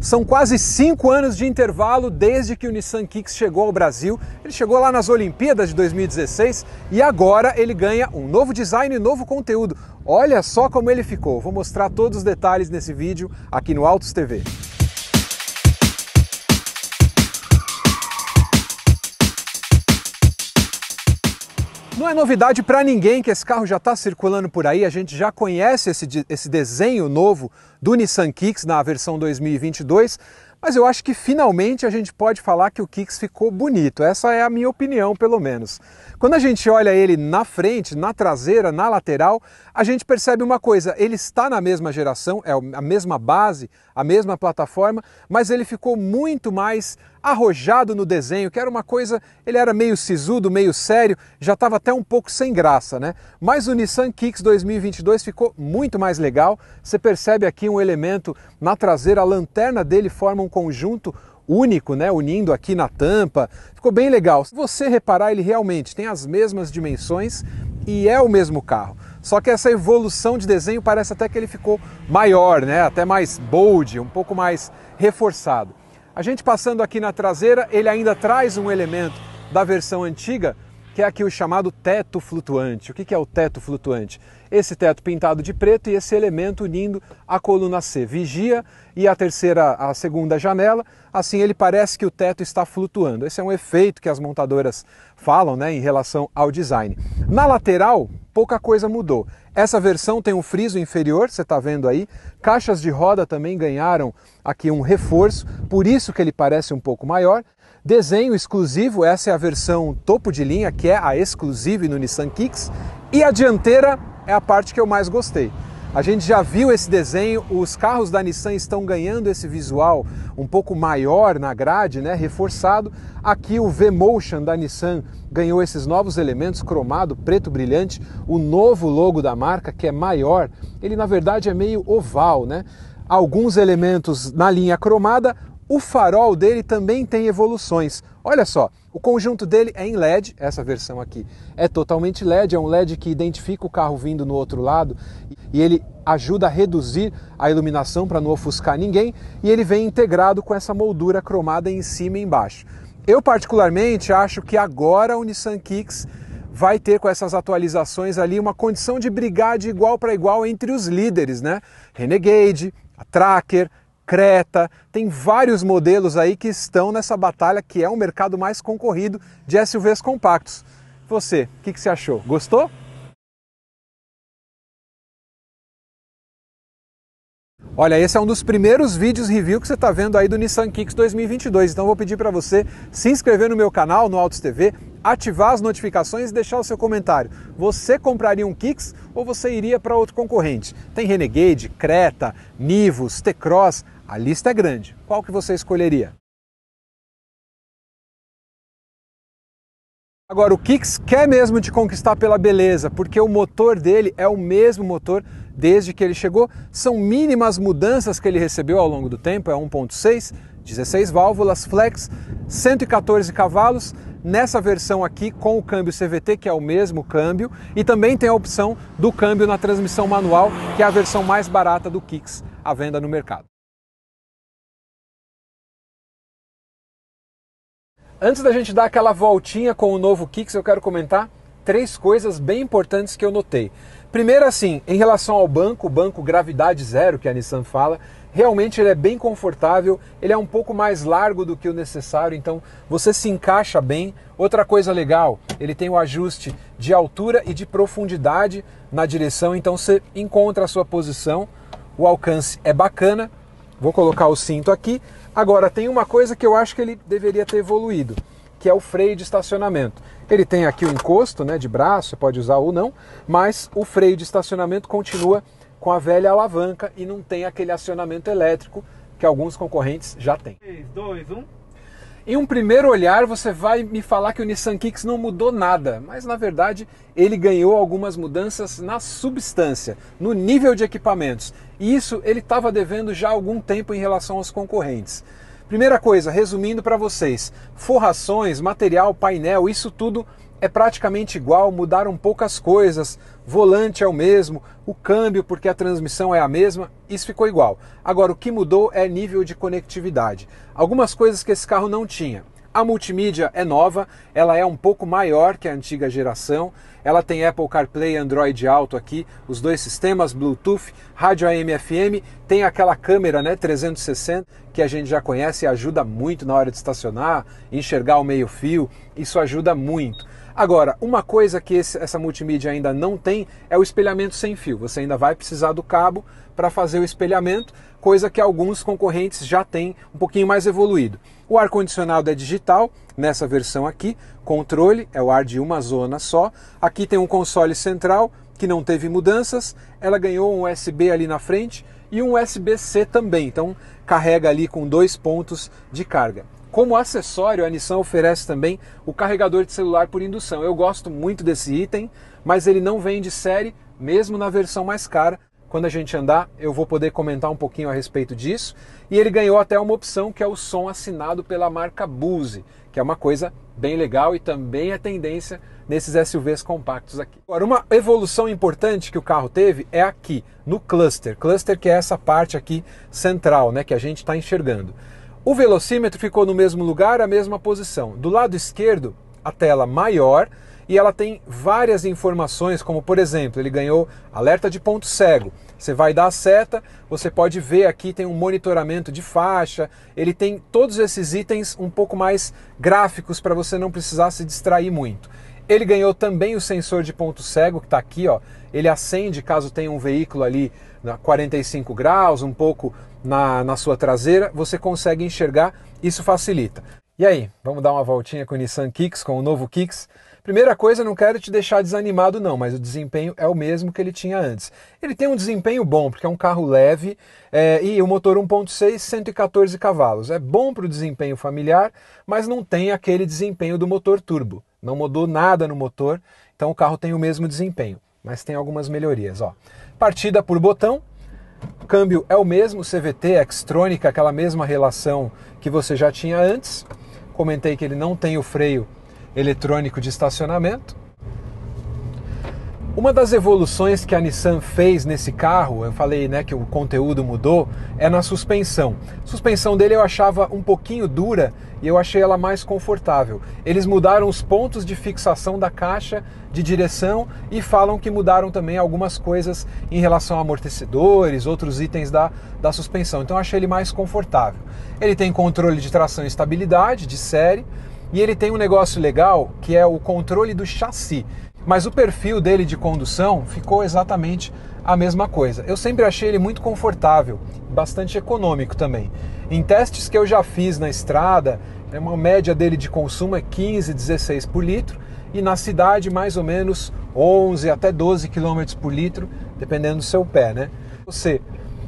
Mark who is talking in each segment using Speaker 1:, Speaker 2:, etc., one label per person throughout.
Speaker 1: São quase cinco anos de intervalo desde que o Nissan Kicks chegou ao Brasil. Ele chegou lá nas Olimpíadas de 2016 e agora ele ganha um novo design e novo conteúdo. Olha só como ele ficou. Vou mostrar todos os detalhes nesse vídeo aqui no Autos TV. Não é novidade para ninguém que esse carro já está circulando por aí, a gente já conhece esse, esse desenho novo do Nissan Kicks na versão 2022, mas eu acho que finalmente a gente pode falar que o Kicks ficou bonito. Essa é a minha opinião, pelo menos. Quando a gente olha ele na frente, na traseira, na lateral, a gente percebe uma coisa: ele está na mesma geração, é a mesma base, a mesma plataforma, mas ele ficou muito mais arrojado no desenho, que era uma coisa, ele era meio sisudo, meio sério, já estava até um pouco sem graça, né? Mas o Nissan Kicks 2022 ficou muito mais legal. Você percebe aqui um elemento na traseira, a lanterna dele forma um conjunto único, né, unindo aqui na tampa. Ficou bem legal. Se você reparar, ele realmente tem as mesmas dimensões e é o mesmo carro. Só que essa evolução de desenho parece até que ele ficou maior, né? Até mais bold, um pouco mais reforçado. A gente passando aqui na traseira, ele ainda traz um elemento da versão antiga, que é aqui o chamado teto flutuante. O que é o teto flutuante? Esse teto pintado de preto e esse elemento unindo a coluna C, vigia e a terceira, a segunda janela, assim ele parece que o teto está flutuando. Esse é um efeito que as montadoras falam né, em relação ao design. Na lateral, pouca coisa mudou. Essa versão tem um friso inferior, você está vendo aí. Caixas de roda também ganharam aqui um reforço, por isso que ele parece um pouco maior. Desenho exclusivo, essa é a versão topo de linha, que é a exclusiva no Nissan Kicks. E a dianteira é a parte que eu mais gostei. A gente já viu esse desenho, os carros da Nissan estão ganhando esse visual um pouco maior na grade, né, reforçado. Aqui o V-Motion da Nissan ganhou esses novos elementos cromado, preto brilhante, o novo logo da marca que é maior. Ele na verdade é meio oval, né? Alguns elementos na linha cromada, o farol dele também tem evoluções. Olha só, o conjunto dele é em LED, essa versão aqui é totalmente LED, é um LED que identifica o carro vindo no outro lado e ele ajuda a reduzir a iluminação para não ofuscar ninguém, e ele vem integrado com essa moldura cromada em cima e embaixo. Eu particularmente acho que agora o Nissan Kicks vai ter com essas atualizações ali uma condição de brigar de igual para igual entre os líderes, né? Renegade, a Tracker, Creta, tem vários modelos aí que estão nessa batalha que é o mercado mais concorrido de SUVs compactos. Você, o que, que você achou? Gostou? Olha, esse é um dos primeiros vídeos review que você está vendo aí do Nissan Kicks 2022. Então vou pedir para você se inscrever no meu canal, no Autos TV, ativar as notificações e deixar o seu comentário. Você compraria um Kicks ou você iria para outro concorrente? Tem Renegade, Creta, Nivus, T-Cross, a lista é grande. Qual que você escolheria? Agora, o Kicks quer mesmo te conquistar pela beleza, porque o motor dele é o mesmo motor desde que ele chegou. São mínimas mudanças que ele recebeu ao longo do tempo, é 1.6, 16 válvulas, flex, 114 cavalos. Nessa versão aqui, com o câmbio CVT, que é o mesmo câmbio, e também tem a opção do câmbio na transmissão manual, que é a versão mais barata do Kicks à venda no mercado. Antes da gente dar aquela voltinha com o novo Kicks, eu quero comentar três coisas bem importantes que eu notei. Primeiro, assim, em relação ao banco, o banco gravidade zero que a Nissan fala, realmente ele é bem confortável, ele é um pouco mais largo do que o necessário, então você se encaixa bem. Outra coisa legal, ele tem o ajuste de altura e de profundidade na direção, então você encontra a sua posição. O alcance é bacana. Vou colocar o cinto aqui Agora, tem uma coisa que eu acho que ele deveria ter evoluído, que é o freio de estacionamento. Ele tem aqui o encosto né, de braço, pode usar ou não, mas o freio de estacionamento continua com a velha alavanca e não tem aquele acionamento elétrico que alguns concorrentes já têm. 3, 2, 1. Em um primeiro olhar, você vai me falar que o Nissan Kicks não mudou nada, mas na verdade ele ganhou algumas mudanças na substância, no nível de equipamentos, e isso ele estava devendo já há algum tempo em relação aos concorrentes. Primeira coisa, resumindo para vocês: forrações, material, painel, isso tudo é praticamente igual, mudaram poucas coisas, volante é o mesmo, o câmbio, porque a transmissão é a mesma, isso ficou igual. Agora, o que mudou é nível de conectividade. Algumas coisas que esse carro não tinha. A multimídia é nova, ela é um pouco maior que a antiga geração. Ela tem Apple CarPlay e Android Auto aqui, os dois sistemas, Bluetooth, rádio AM FM, tem aquela câmera, né, 360, que a gente já conhece e ajuda muito na hora de estacionar, enxergar o meio-fio, isso ajuda muito. Agora, uma coisa que esse, essa multimídia ainda não tem é o espelhamento sem fio. Você ainda vai precisar do cabo para fazer o espelhamento, coisa que alguns concorrentes já têm um pouquinho mais evoluído. O ar-condicionado é digital, nessa versão aqui, controle, é o ar de uma zona só. Aqui tem um console central que não teve mudanças, ela ganhou um USB ali na frente e um USB-C também, então carrega ali com dois pontos de carga. Como acessório, a Nissan oferece também o carregador de celular por indução. Eu gosto muito desse item, mas ele não vem de série, mesmo na versão mais cara. Quando a gente andar, eu vou poder comentar um pouquinho a respeito disso. E ele ganhou até uma opção que é o som assinado pela marca Bose, que é uma coisa bem legal e também é tendência nesses SUVs compactos aqui. Agora, uma evolução importante que o carro teve é aqui, no cluster. Cluster que é essa parte aqui central, né, que a gente está enxergando. O velocímetro ficou no mesmo lugar, a mesma posição. Do lado esquerdo, a tela maior e ela tem várias informações, como por exemplo, ele ganhou alerta de ponto cego, você vai dar a seta, você pode ver aqui tem um monitoramento de faixa, ele tem todos esses itens um pouco mais gráficos para você não precisar se distrair muito. Ele ganhou também o sensor de ponto cego que está aqui, ó. Ele acende caso tenha um veículo ali na 45 graus, um pouco na, na sua traseira, você consegue enxergar, isso facilita. E aí, vamos dar uma voltinha com o Nissan Kicks, com o novo Kicks. Primeira coisa, não quero te deixar desanimado não, mas o desempenho é o mesmo que ele tinha antes. Ele tem um desempenho bom, porque é um carro leve é, e o motor 1.6, 114 cavalos. É bom para o desempenho familiar, mas não tem aquele desempenho do motor turbo. Não mudou nada no motor, então o carro tem o mesmo desempenho, mas tem algumas melhorias. Ó. Partida por botão, o câmbio é o mesmo, CVT, Xtronic, aquela mesma relação que você já tinha antes. Comentei que ele não tem o freio eletrônico de estacionamento. Uma das evoluções que a Nissan fez nesse carro, eu falei né, que o conteúdo mudou, é na suspensão. A suspensão dele eu achava um pouquinho dura e eu achei ela mais confortável. Eles mudaram os pontos de fixação da caixa de direção e falam que mudaram também algumas coisas em relação a amortecedores, outros itens da, da suspensão. Então eu achei ele mais confortável. Ele tem controle de tração e estabilidade de série e ele tem um negócio legal que é o controle do chassi. Mas o perfil dele de condução ficou exatamente a mesma coisa. Eu sempre achei ele muito confortável, bastante econômico também. Em testes que eu já fiz na estrada, né, uma média dele de consumo é 15, 16 por litro e na cidade mais ou menos 11 até 12 km por litro, dependendo do seu pé, né? Você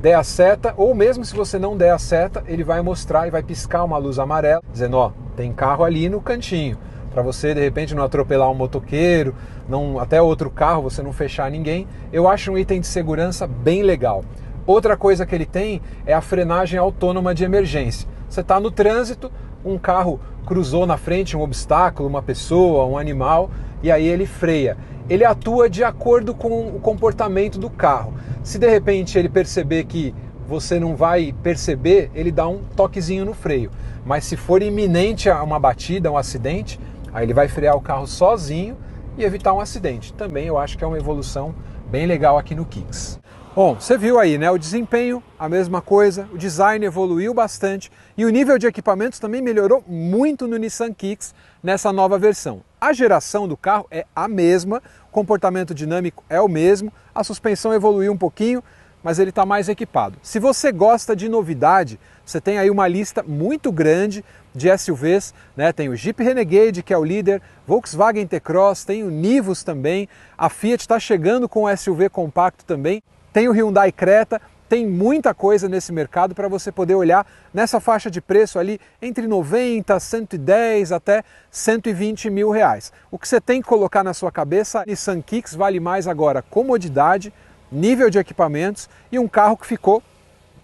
Speaker 1: der a seta, ou mesmo se você não der a seta, ele vai mostrar e vai piscar uma luz amarela, dizendo: ó, tem carro ali no cantinho. Para você de repente não atropelar um motoqueiro, não até outro carro, você não fechar ninguém. Eu acho um item de segurança bem legal. Outra coisa que ele tem é a frenagem autônoma de emergência. Você está no trânsito, um carro cruzou na frente um obstáculo, uma pessoa, um animal, e aí ele freia. Ele atua de acordo com o comportamento do carro. Se de repente ele perceber que você não vai perceber, ele dá um toquezinho no freio. Mas se for iminente uma batida, um acidente, aí ele vai frear o carro sozinho e evitar um acidente. Também eu acho que é uma evolução bem legal aqui no Kicks. Bom, você viu aí, né? O desempenho, a mesma coisa, o design evoluiu bastante e o nível de equipamentos também melhorou muito no Nissan Kicks nessa nova versão. A geração do carro é a mesma, o comportamento dinâmico é o mesmo, a suspensão evoluiu um pouquinho, mas ele está mais equipado. Se você gosta de novidade, você tem aí uma lista muito grande de SUVs, né? Tem o Jeep Renegade, que é o líder, Volkswagen T-Cross, tem o Nivus também, a Fiat está chegando com o SUV compacto também, tem o Hyundai Creta, tem muita coisa nesse mercado para você poder olhar nessa faixa de preço ali entre 90, 110 até 120 mil reais. O que você tem que colocar na sua cabeça, Nissan Kicks vale mais agora comodidade, nível de equipamentos e um carro que ficou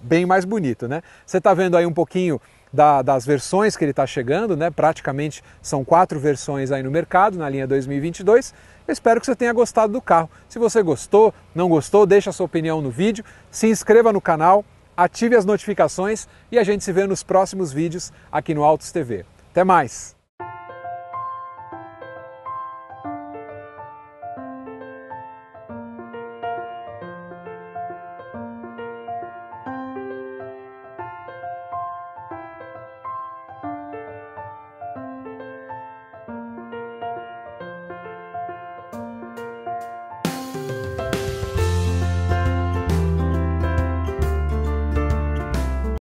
Speaker 1: bem mais bonito, né? Você está vendo aí um pouquinho da, das versões que ele está chegando, né? Praticamente são quatro versões aí no mercado na linha 2022. Eu espero que você tenha gostado do carro. Se você gostou, não gostou, deixa a sua opinião no vídeo, se inscreva no canal, ative as notificações e a gente se vê nos próximos vídeos aqui no Autos TV. Até mais!